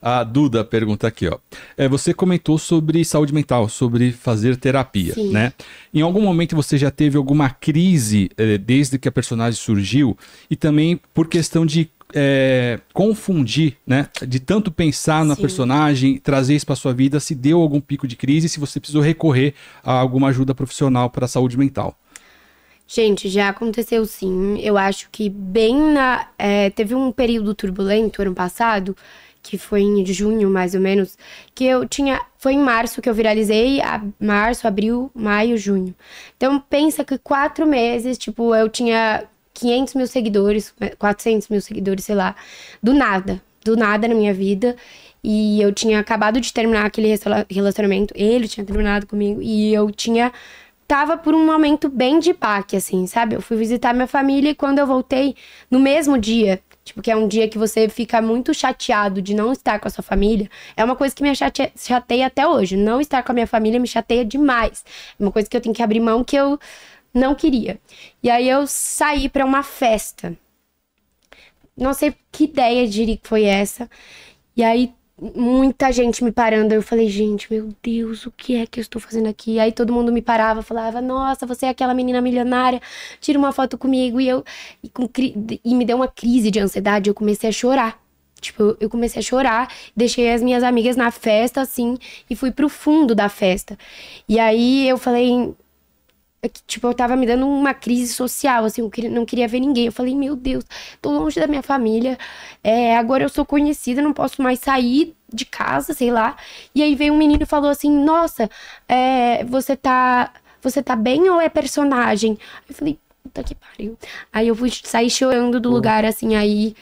A Duda pergunta aqui, ó. É, você comentou sobre saúde mental, sobre fazer terapia, Sim. né? Em algum momento você já teve alguma crise é, desde que a personagem surgiu? E também por questão de é, confundir, né? De tanto pensar Sim. na personagem, trazer isso para sua vida, se deu algum pico de crise, se você precisou recorrer a alguma ajuda profissional para a saúde mental. Gente, já aconteceu sim. Eu acho que bem na. É, teve um período turbulento ano passado que foi em junho, mais ou menos, que eu tinha. Foi em março que eu viralizei, a, março, abril, maio, junho. Então, pensa que quatro meses, tipo, eu tinha 500 mil seguidores, 400 é, mil seguidores, sei lá, do nada, do nada na minha vida. E eu tinha acabado de terminar aquele relacionamento, ele tinha terminado comigo, e eu tinha. Tava por um momento bem de paque assim, sabe? Eu fui visitar minha família e quando eu voltei, no mesmo dia, Tipo, que é um dia que você fica muito chateado de não estar com a sua família. É uma coisa que me chateia, chateia até hoje. Não estar com a minha família me chateia demais. É uma coisa que eu tenho que abrir mão que eu não queria. E aí eu saí para uma festa. Não sei que ideia de que foi essa. E aí muita gente me parando. Eu falei, gente, meu Deus, o que é que eu estou fazendo aqui? Aí todo mundo me parava, falava, nossa, você é aquela menina milionária, tira uma foto comigo. E eu e, com, e me deu uma crise de ansiedade, eu comecei a chorar. Tipo, eu comecei a chorar, deixei as minhas amigas na festa, assim, e fui pro fundo da festa. E aí eu falei, é tipo, eu tava me dando uma crise social, assim, eu não queria ver ninguém. Eu falei, meu Deus, tô longe da minha família, é, agora eu sou conhecida, não posso mais sair de casa, sei lá. E aí veio um menino e falou assim: Nossa, é, você tá. Você tá bem ou é personagem? Eu falei, puta que pariu. Aí eu fui sair chorando do lugar, assim, aí.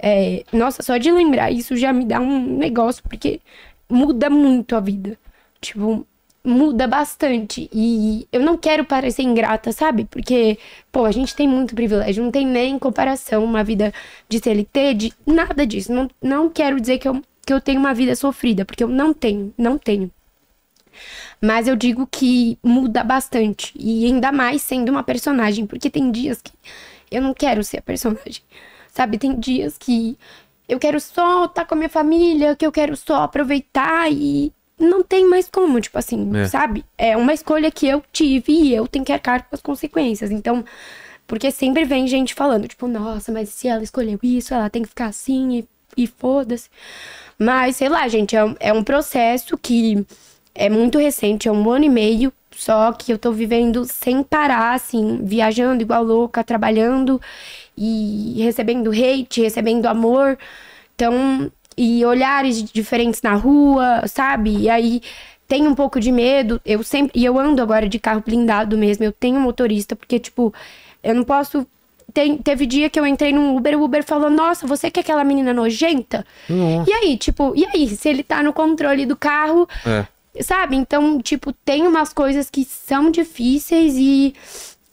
É, nossa, só de lembrar isso já me dá um negócio, porque muda muito a vida. Tipo, muda bastante. E eu não quero parecer ingrata, sabe? Porque, pô, a gente tem muito privilégio, não tem nem comparação uma vida de CLT, de nada disso. Não, não quero dizer que eu, que eu tenho uma vida sofrida, porque eu não tenho, não tenho. Mas eu digo que muda bastante. E ainda mais sendo uma personagem, porque tem dias que eu não quero ser a personagem. Sabe, tem dias que eu quero só estar com a minha família, que eu quero só aproveitar e não tem mais como, tipo assim, é. sabe? É uma escolha que eu tive e eu tenho que arcar com as consequências. Então, porque sempre vem gente falando, tipo, nossa, mas se ela escolheu isso, ela tem que ficar assim e, e foda-se. Mas, sei lá, gente, é, é um processo que é muito recente, é um ano e meio só que eu tô vivendo sem parar, assim, viajando igual louca, trabalhando e recebendo hate, recebendo amor. Então, e olhares diferentes na rua, sabe? E aí tem um pouco de medo. Eu sempre. E eu ando agora de carro blindado mesmo. Eu tenho motorista, porque, tipo, eu não posso. Tem, teve dia que eu entrei num Uber, o Uber falou: Nossa, você que é aquela menina nojenta? Nossa. E aí, tipo, e aí? Se ele tá no controle do carro, é. sabe? Então, tipo, tem umas coisas que são difíceis e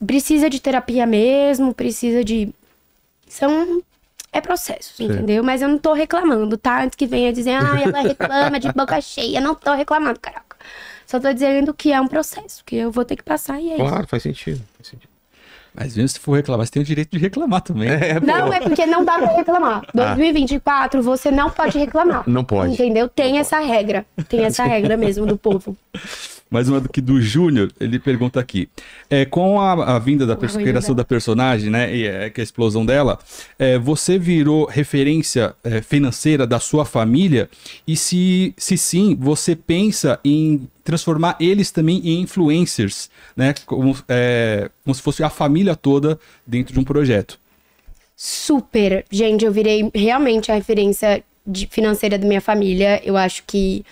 precisa de terapia mesmo, precisa de. São é processo, Sim. entendeu? Mas eu não tô reclamando, tá? Antes que venha dizer, ah, ela é reclama de boca cheia. Não tô reclamando, caraca. Só tô dizendo que é um processo, que eu vou ter que passar e é Claro, faz sentido, faz sentido. Mas mesmo se for reclamar, você tem o direito de reclamar também. É, não, é porque não dá pra reclamar. 2024, ah. você não pode reclamar. Não pode. Entendeu? Tem essa regra. Tem essa regra mesmo do povo. Mais uma do que do Júnior, ele pergunta aqui. É, com a, a vinda da criação da personagem, né? E é, que é a explosão dela, é, você virou referência é, financeira da sua família? E se, se sim, você pensa em transformar eles também em influencers, né? Como, é, como se fosse a família toda dentro de um projeto. Super. Gente, eu virei realmente a referência de, financeira da minha família. Eu acho que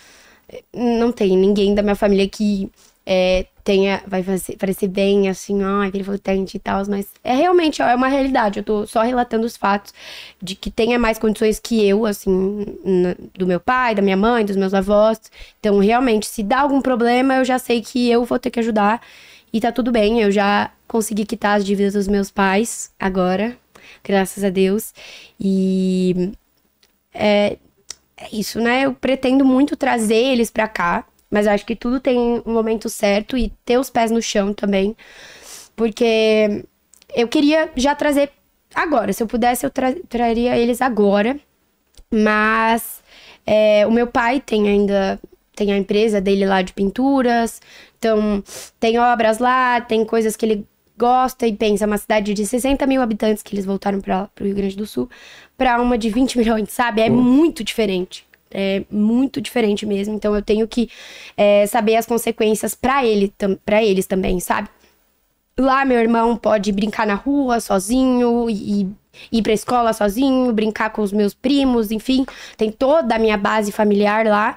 não tem ninguém da minha família que é, tenha, vai parecer bem, assim, ó, é revoltante e tal, mas é realmente, ó, é uma realidade. Eu tô só relatando os fatos de que tenha mais condições que eu, assim, do meu pai, da minha mãe, dos meus avós. Então, realmente, se dá algum problema, eu já sei que eu vou ter que ajudar e tá tudo bem. Eu já consegui quitar as dívidas dos meus pais agora, graças a Deus. E. É, é isso, né? Eu pretendo muito trazer eles para cá, mas acho que tudo tem um momento certo e ter os pés no chão também, porque eu queria já trazer agora. Se eu pudesse, eu tra traria eles agora, mas é, o meu pai tem ainda tem a empresa dele lá de pinturas, então tem obras lá, tem coisas que ele gosta e pensa, uma cidade de 60 mil habitantes que eles voltaram para o Rio Grande do Sul, para uma de 20 milhões, sabe? É muito diferente. É muito diferente mesmo. Então eu tenho que é, saber as consequências para ele, para eles também, sabe? Lá meu irmão pode brincar na rua sozinho e ir a escola sozinho, brincar com os meus primos, enfim, tem toda a minha base familiar lá.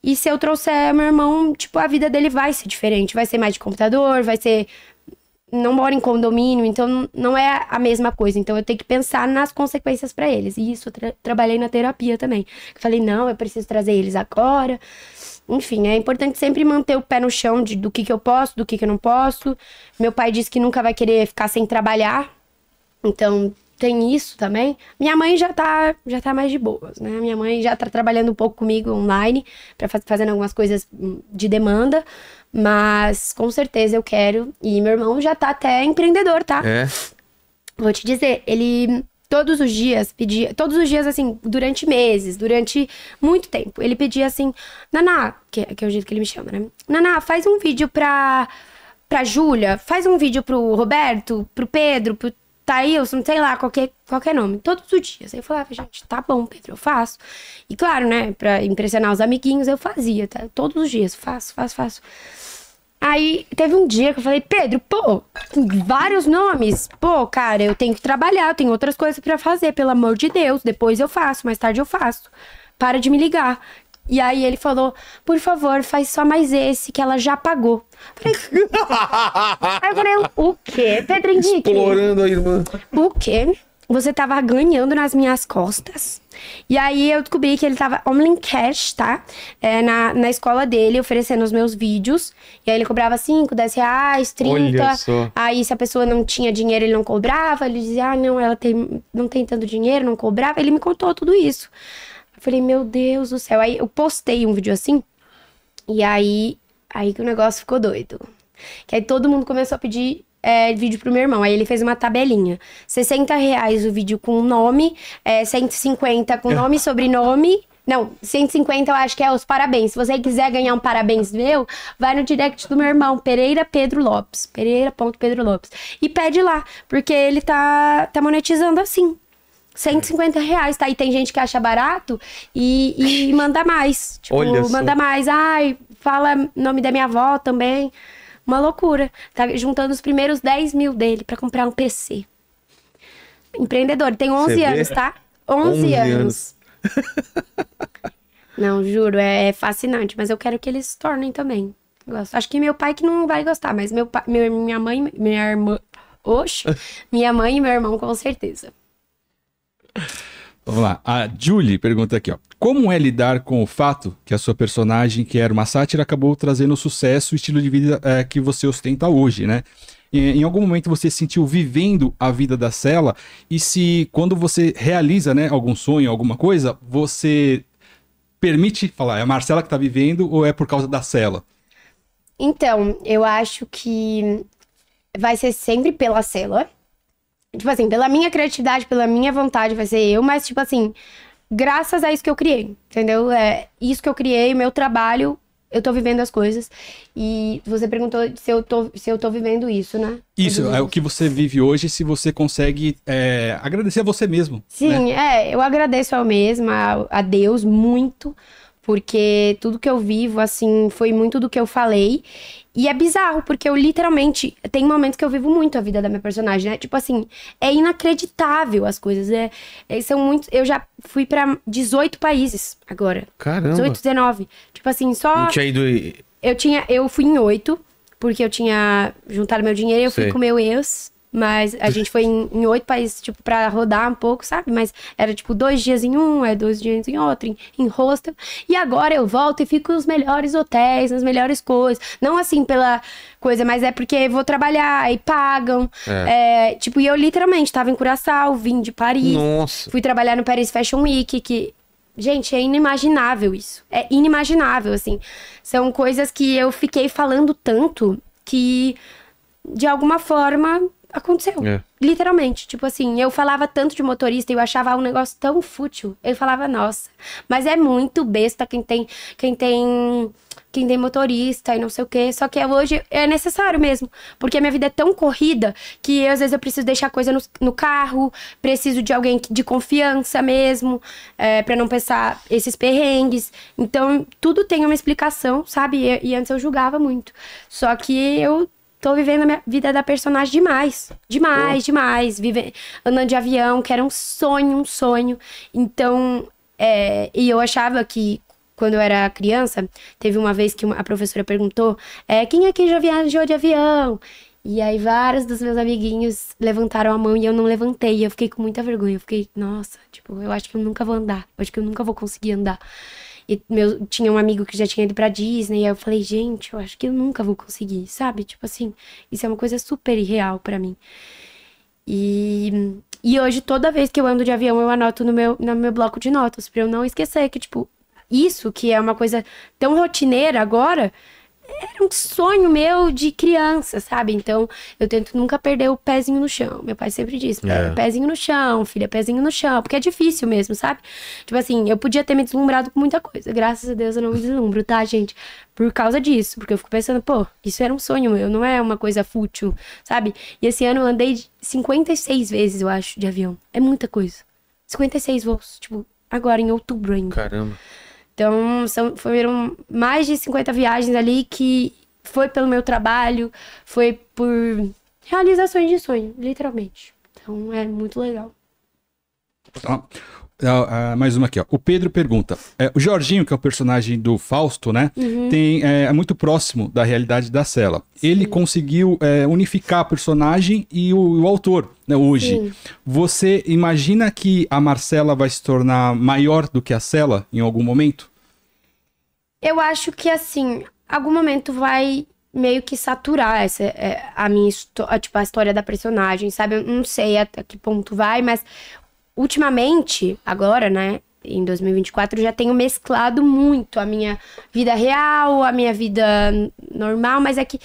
E se eu trouxer meu irmão, tipo, a vida dele vai ser diferente. Vai ser mais de computador, vai ser não mora em condomínio, então não é a mesma coisa. Então eu tenho que pensar nas consequências para eles. E isso eu tra trabalhei na terapia também. falei, não, eu preciso trazer eles agora. Enfim, é importante sempre manter o pé no chão de, do que, que eu posso, do que, que eu não posso. Meu pai disse que nunca vai querer ficar sem trabalhar. Então, tem isso também. Minha mãe já tá, já tá mais de boas, né? Minha mãe já tá trabalhando um pouco comigo online, pra, fazendo algumas coisas hum, de demanda. Mas com certeza eu quero. E meu irmão já tá até empreendedor, tá? É. Vou te dizer, ele todos os dias pedia, todos os dias assim, durante meses, durante muito tempo. Ele pedia assim: "Naná, que, que é o jeito que ele me chama, né? Naná, faz um vídeo pra pra Júlia, faz um vídeo pro Roberto, pro Pedro, pro saiu, sei lá, qualquer, qualquer nome, todos os dias. Aí eu falava, gente, tá bom, Pedro, eu faço. E claro, né, pra impressionar os amiguinhos, eu fazia, tá? todos os dias, faço, faço, faço. Aí teve um dia que eu falei, Pedro, pô, vários nomes. Pô, cara, eu tenho que trabalhar, eu tenho outras coisas para fazer, pelo amor de Deus. Depois eu faço, mais tarde eu faço. Para de me ligar. E aí ele falou, por favor, faz só mais esse que ela já pagou. Falei, aí eu falei, o quê, Pedro Henrique? Explorando a irmã. O quê? Você tava ganhando nas minhas costas. E aí eu descobri que ele tava online cash, tá? É, na, na escola dele, oferecendo os meus vídeos. E aí ele cobrava 5, 10 reais, 30. Aí se a pessoa não tinha dinheiro, ele não cobrava. Ele dizia, ah, não, ela tem, não tem tanto dinheiro, não cobrava. Ele me contou tudo isso. Falei, meu Deus do céu. Aí eu postei um vídeo assim, e aí, aí que o negócio ficou doido. Que aí todo mundo começou a pedir é, vídeo pro meu irmão. Aí ele fez uma tabelinha. 60 reais o vídeo com nome, é, 150 com nome e sobrenome. Não, 150 eu acho que é os parabéns. Se você quiser ganhar um parabéns meu, vai no direct do meu irmão, Pereira Pedro Lopes. Pereira.Pedro Lopes. E pede lá, porque ele tá, tá monetizando assim. 150 reais, tá? E tem gente que acha barato e, e manda mais. Tipo, Olha manda só. mais. Ai, fala nome da minha avó também. Uma loucura. Tá juntando os primeiros 10 mil dele para comprar um PC. Empreendedor. Tem 11 anos, tá? 11, 11 anos. não, juro, é, é fascinante. Mas eu quero que eles tornem também. Gosto. Acho que meu pai que não vai gostar, mas meu pai, minha mãe, minha irmã... Oxe, minha mãe e meu irmão com certeza. Vamos lá. A Julie pergunta aqui, ó. Como é lidar com o fato que a sua personagem, que era uma sátira, acabou trazendo o sucesso e estilo de vida é, que você ostenta hoje, né? em algum momento você se sentiu vivendo a vida da Cela e se quando você realiza, né, algum sonho, alguma coisa, você permite falar, é a Marcela que está vivendo ou é por causa da Cela? Então, eu acho que vai ser sempre pela Cela Tipo assim, pela minha criatividade, pela minha vontade, vai ser eu, mas, tipo assim, graças a isso que eu criei, entendeu? É isso que eu criei, meu trabalho, eu tô vivendo as coisas. E você perguntou se eu tô, se eu tô vivendo isso, né? Isso, é o que você vive hoje, se você consegue é, agradecer a você mesmo. Né? Sim, né? é, eu agradeço ao mesmo, a, a Deus muito porque tudo que eu vivo, assim, foi muito do que eu falei. E é bizarro, porque eu literalmente. Tem momentos que eu vivo muito a vida da minha personagem, né? Tipo assim, é inacreditável as coisas. É, é são muito. Eu já fui para 18 países agora. Caramba. 18, 19. Tipo assim, só. Não tinha ido. Eu tinha. Eu fui em oito, porque eu tinha juntado meu dinheiro e eu Sei. fui com meu ex. Mas a gente foi em, oito países, tipo, pra rodar um pouco, sabe? Mas era, tipo, dois dias em um, é dois dias em outro, em, em hostel. E agora eu volto e fico nos melhores hotéis, nas melhores coisas. Não assim pela coisa, mas é porque vou trabalhar e pagam. É. É, tipo, e eu literalmente tava em Curaçao, vim de Paris. Nossa. Fui trabalhar no Paris Fashion Week, que Gente, é inimaginável isso. É inimaginável, assim. São coisas que eu fiquei falando tanto que, de alguma forma, aconteceu. É. Literalmente. Tipo assim, eu falava tanto de motorista e eu achava um negócio tão fútil. Eu falava, nossa, mas é muito besta quem tem. Quem tem. Quem tem motorista e não sei o quê. Só que hoje é necessário mesmo. Porque a minha vida é tão corrida que eu, às vezes eu preciso deixar coisa no, no carro, preciso de alguém de confiança mesmo, é, para não pensar esses perrengues. Então, tudo tem uma explicação, sabe? E, e antes eu julgava muito. Só que eu tô vivendo a minha vida da personagem demais. Demais, oh. demais. Vive... Andando de avião, que era um sonho, um sonho. Então, é... e eu achava que quando eu era criança, teve uma vez que a professora perguntou: é, quem aqui é já viajou de avião? E aí vários dos meus amiguinhos levantaram a mão e eu não levantei. Eu fiquei com muita vergonha. Eu fiquei, nossa, tipo, eu acho que eu nunca vou andar. Eu acho que eu nunca vou conseguir andar. E meu, tinha um amigo que já tinha ido pra Disney. E eu falei, gente, eu acho que eu nunca vou conseguir, sabe? Tipo assim, isso é uma coisa super irreal para mim. E, e hoje, toda vez que eu ando de avião, eu anoto no meu, no meu bloco de notas, pra eu não esquecer que, tipo, isso que é uma coisa tão rotineira agora era um sonho meu de criança, sabe? Então, eu tento nunca perder o pezinho no chão. Meu pai sempre diz, é. pezinho no chão, filha, pezinho no chão. Porque é difícil mesmo, sabe? Tipo assim, eu podia ter me deslumbrado com muita coisa. Graças a Deus eu não me deslumbro, tá, gente? Por causa disso. Porque eu fico pensando, pô, isso era um sonho meu, não é uma coisa fútil, sabe? E esse ano eu andei 56 vezes, eu acho, de avião. É muita coisa. 56 voos, tipo, agora em outubro ainda. Caramba. Então, são, foram mais de 50 viagens ali que foi pelo meu trabalho, foi por realizações de sonho, literalmente. Então, é muito legal. Ah, ah, mais uma aqui, ó. O Pedro pergunta: é, o Jorginho, que é o personagem do Fausto, né? Uhum. Tem, é, é, muito próximo da realidade da Cela. Ele conseguiu é, unificar a personagem e o, o autor, né, hoje. Sim. Você imagina que a Marcela vai se tornar maior do que a Cela em algum momento? Eu acho que assim, algum momento vai meio que saturar essa é, a minha a, tipo a história da personagem, sabe? Eu não sei até que ponto vai, mas ultimamente, agora, né, em 2024, já tenho mesclado muito a minha vida real, a minha vida normal, mas é que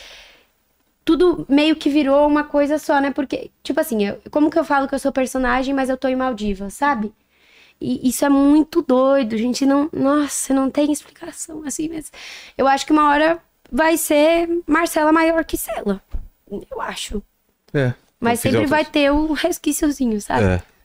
tudo meio que virou uma coisa só, né? Porque, tipo assim, eu, como que eu falo que eu sou personagem, mas eu tô em Maldivas, sabe? E isso é muito doido, a gente não. Nossa, não tem explicação assim mesmo. Eu acho que uma hora vai ser Marcela maior que Cela. Eu acho. É. Mas sempre outras. vai ter um resquíciozinho, sabe? É.